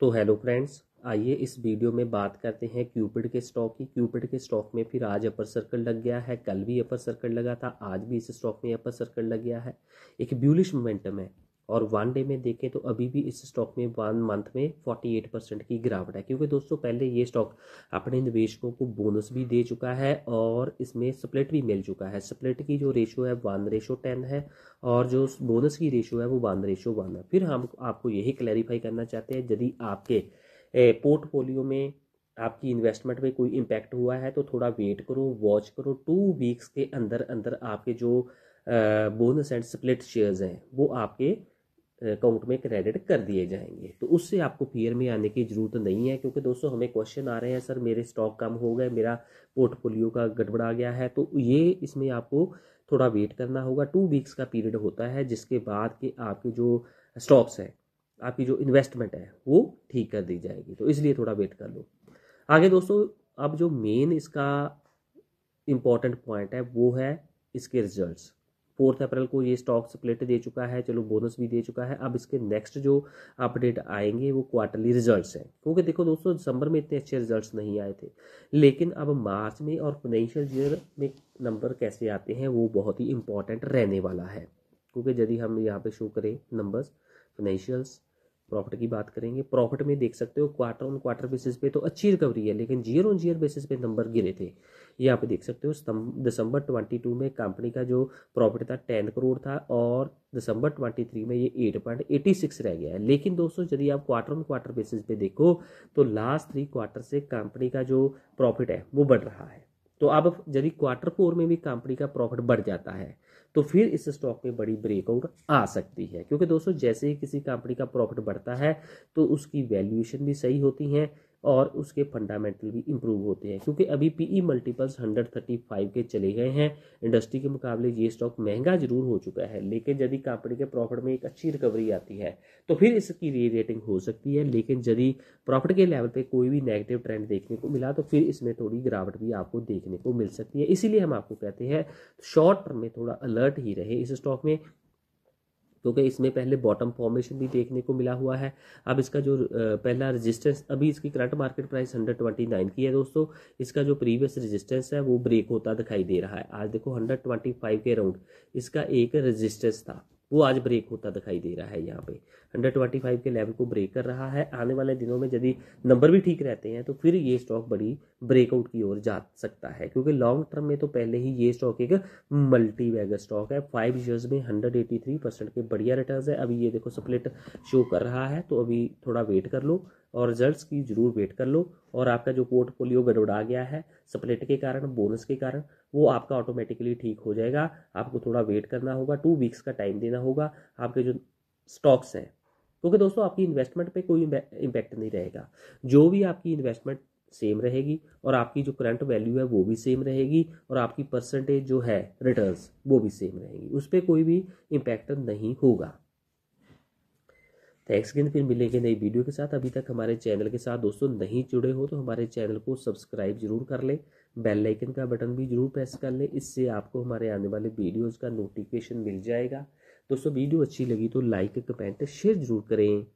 तो hello friends आइए इस वीडियो में बात करते हैं क्यूपिड के स्टॉक की क्यूपिड के स्टॉक में फिर आज अपर सर्कल लग गया है कल भी अपर सर्कल लगा था आज भी इस स्टॉक में अपर सर्कल लग गया है एक ब्यूलिश मोमेंटम है और वन डे में देखें तो अभी भी इस स्टॉक में वन मंथ में फोर्टी एट परसेंट की गिरावट है क्योंकि दोस्तों पहले ये स्टॉक अपने निवेशकों को बोनस भी दे चुका है और इसमें स्प्लिट भी मिल चुका है स्प्लिट की जो रेशो है वन रेशो टेन है और जो बोनस की रेशो है वो वन रेशो वन है फिर हम आपको यही क्लैरिफाई करना चाहते हैं यदि आपके पोर्टफोलियो में आपकी इन्वेस्टमेंट में कोई इम्पैक्ट हुआ है तो थोड़ा वेट करो वॉच करो टू वीक्स के अंदर अंदर आपके जो बोनस एंड स्प्लिट शेयर्स हैं वो आपके अकाउंट में क्रेडिट कर दिए जाएंगे तो उससे आपको फियर में आने की ज़रूरत नहीं है क्योंकि दोस्तों हमें क्वेश्चन आ रहे हैं सर मेरे स्टॉक कम हो गए मेरा पोर्टफोलियो का गड़बड़ा गया है तो ये इसमें आपको थोड़ा वेट करना होगा टू वीक्स का पीरियड होता है जिसके बाद के आपके जो स्टॉक्स हैं आपकी जो इन्वेस्टमेंट है वो ठीक कर दी जाएगी तो इसलिए थोड़ा वेट कर लो आगे दोस्तों अब जो मेन इसका इम्पॉर्टेंट पॉइंट है वो है इसके रिजल्ट्स फोर्थ अप्रैल को ये स्टॉक स्प्लिट दे चुका है चलो बोनस भी दे चुका है अब इसके नेक्स्ट जो अपडेट आएंगे वो क्वार्टरली रिजल्ट्स हैं क्योंकि देखो दोस्तों दिसंबर में इतने अच्छे रिजल्ट्स नहीं आए थे लेकिन अब मार्च में और फाइनेंशियल ईयर में नंबर कैसे आते हैं वो बहुत ही इंपॉर्टेंट रहने वाला है क्योंकि यदि हम यहाँ पे शो करें नंबर्स फाइनेंशियल्स प्रॉफिट की बात करेंगे प्रॉफिट में देख सकते हो क्वार्टर ऑन क्वार्टर बेसिस पे तो अच्छी रिकवरी है लेकिन जीरो ऑन जीरो बेसिस पे नंबर गिरे थे ये आप देख सकते हो दिसंबर ट्वेंटी टू में कंपनी का जो प्रॉफिट था टेन करोड़ था और दिसंबर ट्वेंटी थ्री में ये एट पॉइंट एटी सिक्स रह गया है लेकिन दोस्तों यदि आप क्वार्टर ऑन क्वार्टर बेसिस पे देखो तो लास्ट थ्री क्वार्टर से कंपनी का जो प्रॉफिट है वो बढ़ रहा है तो अब यदि क्वार्टर फोर में भी कंपनी का प्रॉफिट बढ़ जाता है तो फिर इस स्टॉक में बड़ी ब्रेकआउट आ सकती है क्योंकि दोस्तों जैसे ही किसी कंपनी का प्रॉफिट बढ़ता है तो उसकी वैल्यूएशन भी सही होती है और उसके फंडामेंटल भी इम्प्रूव होते हैं क्योंकि अभी पीई मल्टीपल्स 135 के चले गए हैं इंडस्ट्री के मुकाबले ये स्टॉक महंगा जरूर हो चुका है लेकिन यदि कंपनी के प्रॉफिट में एक अच्छी रिकवरी आती है तो फिर इसकी री रेटिंग हो सकती है लेकिन यदि प्रॉफिट के लेवल पर कोई भी नेगेटिव ट्रेंड देखने को मिला तो फिर इसमें थोड़ी गिरावट भी आपको देखने को मिल सकती है इसीलिए हम आपको कहते हैं शॉर्ट टर्म में थोड़ा अलर्ट ही रहे इस स्टॉक में क्योंकि इसमें पहले बॉटम फॉर्मेशन भी देखने को मिला हुआ है अब इसका जो पहला रेजिस्टेंस अभी इसकी current market price hundred twenty nine की है दोस्तों इसका जो प्रीवियस रेजिस्टेंस है वो ब्रेक होता दिखाई दे रहा है आज देखो हंड्रेड ट्वेंटी फाइव के अराउंड इसका एक रेजिस्टेंस था वो आज ब्रेक होता दिखाई दे रहा है यहाँ पे 125 के लेवल को ब्रेक कर रहा है आने वाले दिनों में यदि नंबर भी ठीक रहते हैं तो फिर ये स्टॉक बड़ी ब्रेकआउट की ओर जा सकता है क्योंकि लॉन्ग टर्म में तो पहले ही ये स्टॉक एक मल्टी वैगर स्टॉक है फाइव ईयर्स में 183 परसेंट के बढ़िया रिटर्न है अभी ये देखो स्प्लिट शो कर रहा है तो अभी थोड़ा वेट कर लो और रिजल्ट्स की जरूर वेट कर लो और आपका जो पोर्टफोलियो गड़बड़ा गया है स्प्लिट के कारण बोनस के कारण वो आपका ऑटोमेटिकली ठीक हो जाएगा आपको थोड़ा वेट करना होगा टू वीक्स का टाइम देना होगा आपके जो स्टॉक्स हैं क्योंकि दोस्तों आपकी इन्वेस्टमेंट पे कोई इम्पैक्ट नहीं रहेगा जो भी आपकी इन्वेस्टमेंट सेम रहेगी और आपकी जो करंट वैल्यू है वो भी सेम रहेगी और आपकी परसेंटेज जो है रिटर्न्स वो भी सेम रहेगी उस पर कोई भी इम्पैक्ट नहीं होगा थैंक्स गेंद फिर मिलेंगे नई वीडियो के साथ अभी तक हमारे चैनल के साथ दोस्तों नहीं जुड़े हो तो हमारे चैनल को सब्सक्राइब जरूर कर लें बेल आइकन का बटन भी जरूर प्रेस कर लें इससे आपको हमारे आने वाले वीडियोज़ का नोटिफिकेशन मिल जाएगा दोस्तों वीडियो अच्छी लगी तो लाइक कमेंट शेयर जरूर करें